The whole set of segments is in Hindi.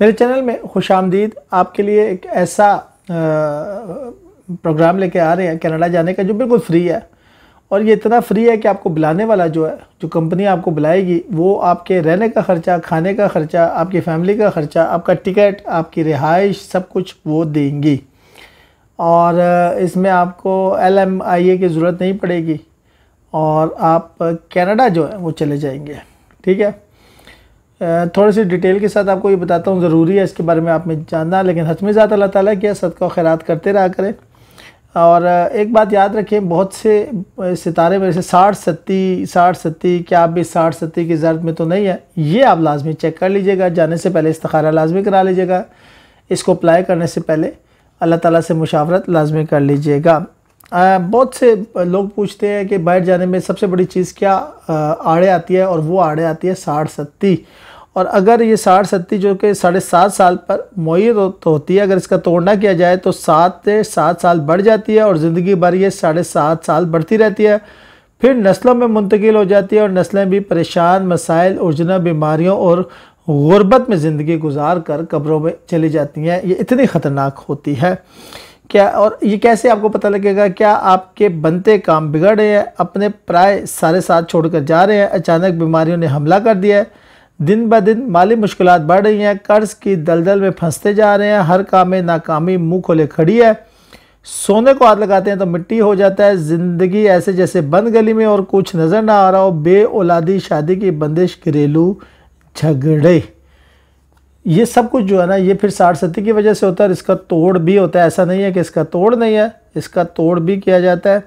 मेरे चैनल में खुश आमदीद आपके लिए एक ऐसा प्रोग्राम लेके आ रहे हैं कनाडा जाने का जो बिल्कुल फ्री है और ये इतना फ्री है कि आपको बुलाने वाला जो है जो कंपनी आपको बुलाएगी वो आपके रहने का ख़र्चा खाने का ख़र्चा आपकी फैमिली का ख़र्चा आपका टिकट आपकी रिहाइश सब कुछ वो देंगी और इसमें आपको एल एम आई ए की ज़रूरत नहीं पड़ेगी और आप कनाडा जो है वो चले जाएंगे ठीक है थोड़ी सी डिटेल के साथ आपको ये बताता हूँ ज़रूरी है इसके बारे में आप में जानना लेकिन हज में ज़्यादा अल्लाह ताली किया को खैरात करते रहा करें और एक बात याद रखें बहुत से सितारे मेरे से साठ सत्ती साठ सत्ती क्या आप भी साठ सत्ती की ज़रूरत में तो नहीं है ये आप लाजमी चेक कर लीजिएगा जाने से पहले इस्तारा लाजमी करा लीजिएगा इसको अप्लाई करने से पहले अल्लाह ताला से मुशावरत लाजमी कर लीजिएगा बहुत से लोग पूछते हैं कि बाहर जाने में सबसे बड़ी चीज़ क्या आड़े आती है और वो आड़े आती है साठ सत्ती और अगर ये साठ सत्ती जो कि साढ़े सात साल पर हो तो होती है अगर इसका तोड़ना किया जाए तो सात से सात साल बढ़ जाती है और ज़िंदगी भर ये साढ़े सात साल बढ़ती रहती है फिर नस्लों में मुंतकिल हो जाती है और नस्लें भी परेशान मसाइल उजना बीमारियों और गुरबत में ज़िंदगी गुजार कर कब्रों में चली जाती हैं ये इतनी ख़तरनाक होती है क्या और ये कैसे आपको पता लगेगा क्या आपके बनते काम बिगड़ रहे हैं अपने प्राय सारे साथ छोड़कर जा रहे हैं अचानक बीमारियों ने हमला कर दिया है दिन ब दिन माली मुश्किल बढ़ रही हैं कर्ज की दलदल में फंसते जा रहे हैं हर काम में नाकामी मुँह खोले खड़ी है सोने को हाथ लगाते हैं तो मिट्टी हो जाता है ज़िंदगी ऐसे जैसे बंद गली में और कुछ नज़र ना आ रहा हो बे औलादी शादी की बंदिश घरेलू झगड़े ये सब कुछ जो है ना ये फिर साठ सती की वजह से होता है इसका तोड़ भी होता है ऐसा नहीं है कि इसका तोड़ नहीं है इसका तोड़ भी किया जाता है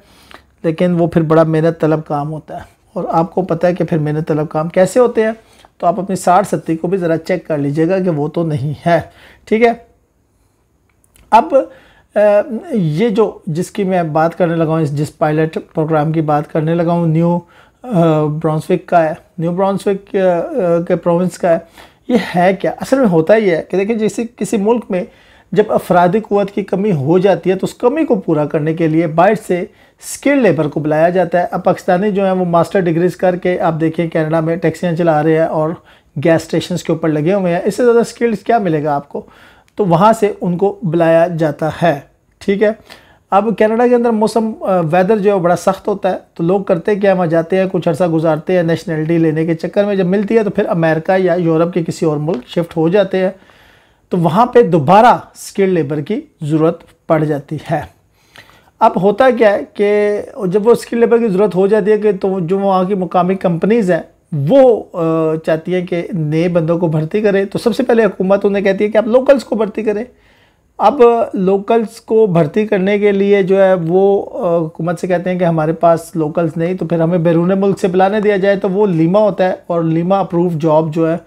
लेकिन वो फिर बड़ा मेहनत तलब काम होता है और आपको पता है कि फिर मेहनत तलब काम कैसे होते हैं तो आप अपनी साठ सत्ती को भी ज़रा चेक कर लीजिएगा कि वो तो नहीं है ठीक है अब ये जो जिसकी मैं बात करने लगा हूँ जिस पायलट प्रोग्राम की बात करने लगा हूँ न्यू ब्रॉन्सविक का है न्यू ब्रॉन्सविक के प्रोविंस का है ये है क्या असल में होता ही है कि देखिए जैसे किसी मुल्क में जब अफराधी क़वत की कमी हो जाती है तो उस कमी को पूरा करने के लिए बाहर से स्किल लेबर को बुलाया जाता है अब पाकिस्तानी जो है वो मास्टर डिग्रीज करके आप देखें कनाडा में टैक्सियाँ चला रहे हैं और गैस स्टेशन के ऊपर लगे हुए हैं इससे ज़्यादा स्किल्स क्या मिलेगा आपको तो वहाँ से उनको बुलाया जाता है ठीक है अब कनाडा के अंदर मौसम वेदर जो है बड़ा सख्त होता है तो लोग करते क्या वहाँ जाते हैं कुछ अर्सा गुजारते हैं नेशनलिटी लेने के चक्कर में जब मिलती है तो फिर अमेरिका या यूरोप के किसी और मुल्क शिफ्ट हो जाते हैं तो वहाँ पे दोबारा स्किल लेबर की ज़रूरत पड़ जाती है अब होता क्या है कि जब वो स्किल लेबर की ज़रूरत हो जाती है कि तो जो वहाँ की मुकामी कंपनीज़ हैं वो चाहती हैं कि नए बंदों को भर्ती करें तो सबसे पहले हुकूमत उन्हें कहती है कि आप लोकल्स को भर्ती करें अब लोकल्स को भर्ती करने के लिए जो है वो हुकूमत से कहते हैं कि हमारे पास लोकल्स नहीं तो फिर हमें बैरून मुल्क से बुलाने दिया जाए तो वो लीमा होता है और लीमा अप्रूव जॉब जो है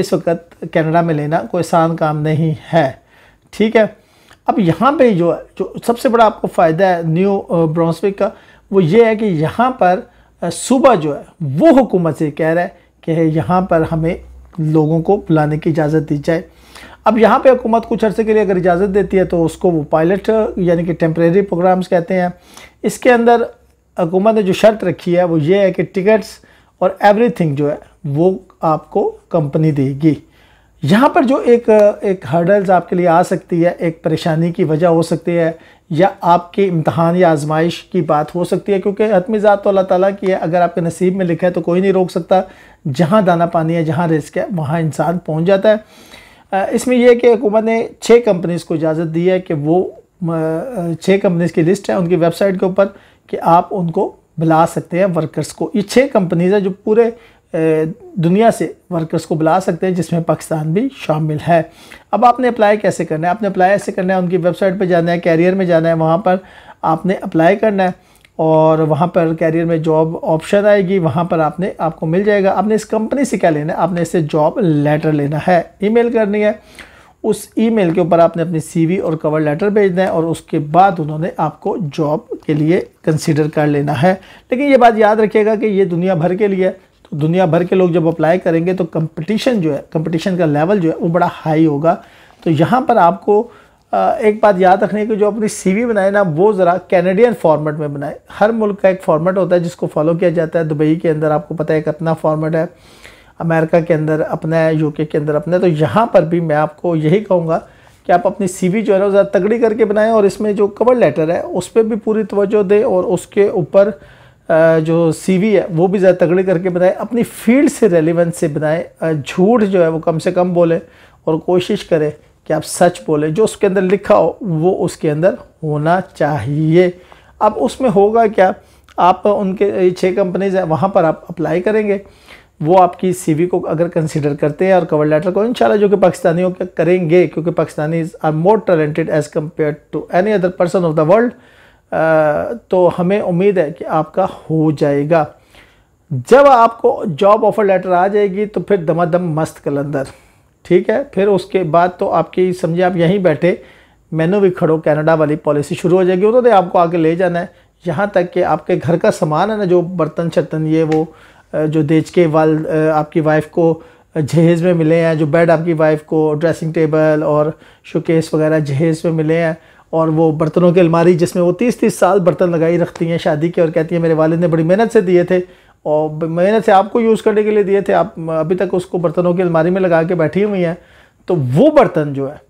इस वक्त कनाडा में लेना कोई आसान काम नहीं है ठीक है अब यहाँ पे जो जो सबसे बड़ा आपको फ़ायदा है न्यू ब्रॉन्सविक का वो ये है कि यहाँ पर सूबा जो है वो हुकूमत से कह रहा है कि यहाँ पर हमें लोगों को बुलाने की इजाज़त दी जाए अब यहाँ पे हुकूमत कुछ अरसे के लिए अगर इजाज़त देती है तो उसको वो पायलट यानी कि टेम्प्रेरी प्रोग्राम्स कहते हैं इसके अंदर हुकूमत ने जो शर्त रखी है वो ये है कि टिकट्स और एवरीथिंग जो है वो आपको कंपनी देगी यहाँ पर जो एक एक हर्डल्स आपके लिए आ सकती है एक परेशानी की वजह हो सकती है या आपके इम्तहान या आजमाइश की बात हो सकती है क्योंकि हतमी ज़ात तो अल्लाह ताला की है अगर आपके नसीब में लिखा है तो कोई नहीं रोक सकता जहाँ दाना पानी है जहाँ रिस्क है वहाँ इंसान पहुँच जाता है इसमें यह कि हुकूमत ने छः कंपनीज़ को इजाज़त दी है कि वो छः कंपनीज़ की लिस्ट है उनकी वेबसाइट के ऊपर कि आप उनको बुला सकते हैं वर्कर्स को ये छः कंपनीज़ है जो पूरे दुनिया से वर्कर्स को बुला सकते हैं जिसमें पाकिस्तान भी शामिल है अब आपने अप्लाई कैसे करना है आपने अप्लाई ऐसे करना है उनकी वेबसाइट पर जाना है कैरियर में जाना है वहाँ पर आपने अप्लाई करना है और वहाँ पर कैरियर में जॉब ऑप्शन आएगी वहाँ पर आपने आपको मिल जाएगा आपने इस कंपनी से क्या लेना है आपने इससे जॉब लेटर लेना है ईमेल करनी है उस ईमेल के ऊपर आपने अपनी सीवी और कवर लेटर भेजना है और उसके बाद उन्होंने आपको जॉब के लिए कंसिडर कर लेना है लेकिन ये बात याद रखिएगा कि ये दुनिया भर के लिए दुनिया भर के लोग जब अप्लाई करेंगे तो कंपटीशन जो है कंपटीशन का लेवल जो है वो बड़ा हाई होगा तो यहाँ पर आपको एक बात याद रखने की जो अपनी सीवी बनाए ना वो ज़रा कैनेडियन फॉर्मेट में बनाए हर मुल्क का एक फॉर्मेट होता है जिसको फॉलो किया जाता है दुबई के अंदर आपको पता है एक अपना फॉर्मेट है अमेरिका के अंदर अपना है यूके के अंदर अपना है तो यहाँ पर भी मैं आपको यही कहूँगा कि आप अपनी वी जो है ना ज़रा तगड़ी करके बनाएं और इसमें जो कवर लेटर है उस पर भी पूरी तवज्जो दें और उसके ऊपर जो सीवी है वो भी ज़्यादा तगड़े करके बनाए अपनी फील्ड से रेलिवेंस से बनाए झूठ जो है वो कम से कम बोलें और कोशिश करें कि आप सच बोलें जो उसके अंदर लिखा हो वो उसके अंदर होना चाहिए अब उसमें होगा क्या आप उनके छः कंपनीज हैं वहाँ पर आप अप्लाई करेंगे वो आपकी सीवी को अगर कंसिडर करते हैं और कवर लेटर को इन जो कि पाकिस्तानियों के करेंगे क्योंकि Pakistani are more talented as compared to any other person of the world तो हमें उम्मीद है कि आपका हो जाएगा जब आपको जॉब ऑफ़र लेटर आ जाएगी तो फिर दमादम मस्त कलंदर ठीक है फिर उसके बाद तो आपकी समझिए आप यहीं बैठे मैनू भी खड़ो कनाडा वाली पॉलिसी शुरू हो जाएगी उन्होंने आपको आगे ले जाना है यहाँ तक कि आपके घर का सामान है ना जो बर्तन शर्तन ये वो जो देज के वाल आपकी वाइफ को जहेज़ में मिले हैं जो बेड आपकी वाइफ को ड्रेसिंग टेबल और शोकेस वगैरह जहेज़ में मिले हैं और वो बर्तनों की अलमारी जिसमें वो तीस तीस साल बर्तन लगाई रखती हैं शादी के और कहती हैं मेरे वालिद ने बड़ी मेहनत से दिए थे और मेहनत से आपको यूज़ करने के लिए दिए थे आप अभी तक उसको बर्तनों की अलमारी में लगा के बैठी हुई हैं तो वो बर्तन जो है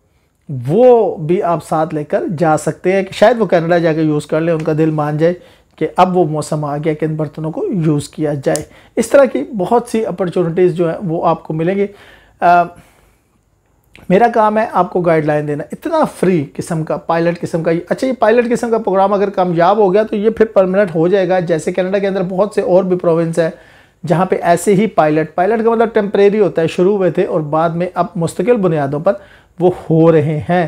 वो भी आप साथ लेकर जा सकते हैं कि शायद वो कनाडा जाकर यूज़ कर लें उनका दिल मान जाए कि अब वो मौसम आ गया कि इन बर्तनों को यूज़ किया जाए इस तरह की बहुत सी अपॉर्चुनिटीज़ जो है वो आपको मिलेंगी मेरा काम है आपको गाइडलाइन देना इतना फ्री किस्म का पायलट किस्म का अच्छा ये पायलट किस्म का प्रोग्राम अगर कामयाब हो गया तो ये फिर परमानेंट हो जाएगा जैसे कनाडा के अंदर बहुत से और भी प्रोविंस है जहाँ पे ऐसे ही पायलट पायलट का मतलब टेम्परेरी होता है शुरू हुए थे और बाद में अब मुस्तकिल बुनियादों पर वो हो रहे हैं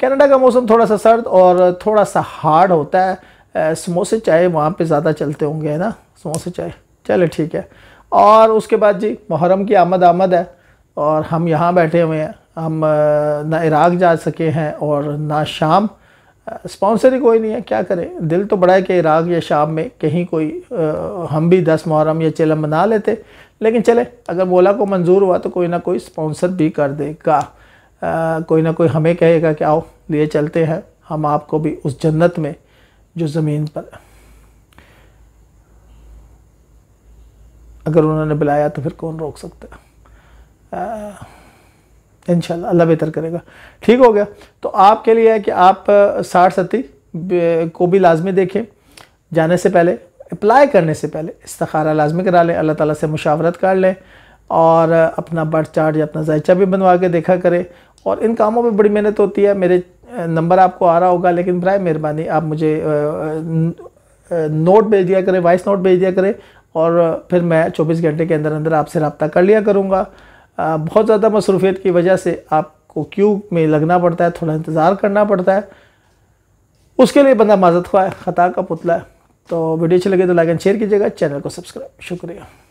कनाडा का मौसम थोड़ा सा सर्द और थोड़ा सा हार्ड होता है समोसे चाय वहाँ पे ज़्यादा चलते होंगे ना समोसे चाय चले ठीक है और उसके बाद जी मुहर्रम की आमद आमद है और हम यहाँ बैठे हुए हैं हम ना इराक जा सके हैं और ना शाम स्पॉन्सर ही कोई नहीं है क्या करें दिल तो बड़ा है कि इराक या शाम में कहीं कोई आ, हम भी दस मुहर्रम या चलम बना लेते लेकिन चले अगर मोला को मंजूर हुआ तो कोई ना कोई स्पॉन्सर भी कर देगा कोई ना कोई हमें कहेगा कि आओ लिए चलते हैं हम आपको भी उस जन्नत में जो ज़मीन पर अगर उन्होंने बुलाया तो फिर कौन रोक सकता है इन अल्लाह बेहतर करेगा ठीक हो गया तो आपके लिए है कि आप साठ सती को भी लाजमी देखें जाने से पहले अप्लाई करने से पहले इस्तारा लाजमी करा लें अल्लाह ताला से मुशावरत कर लें और अपना बर्थ चार्ट या अपना जायचा भी बनवा के देखा करें और इन कामों में बड़ी मेहनत होती है मेरे नंबर आपको आ रहा होगा लेकिन बरए मेहरबानी आप मुझे नोट भेज दिया करें वॉइस नोट भेज दिया करें और फिर मैं 24 घंटे के अंदर अंदर आपसे रबता कर लिया करूँगा बहुत ज़्यादा मसरूफियत की वजह से आपको क्यू में लगना पड़ता है थोड़ा इंतज़ार करना पड़ता है उसके लिए बंदा माजत हुआ है ख़ता का पुतला है तो वीडियो अच्छी लगे तो लाइक एंड शेयर कीजिएगा चैनल को सब्सक्राइब शुक्रिया